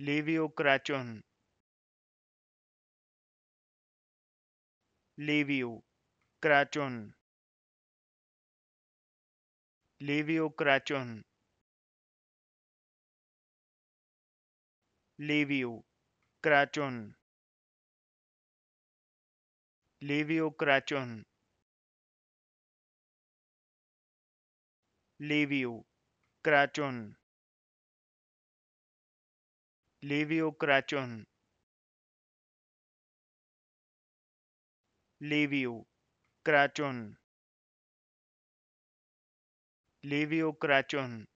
Livio Crachon Livio Crachón Livio Crachón Livio Crachón Livio Crachón Livio Leviocraton Leviocraton Leviocraton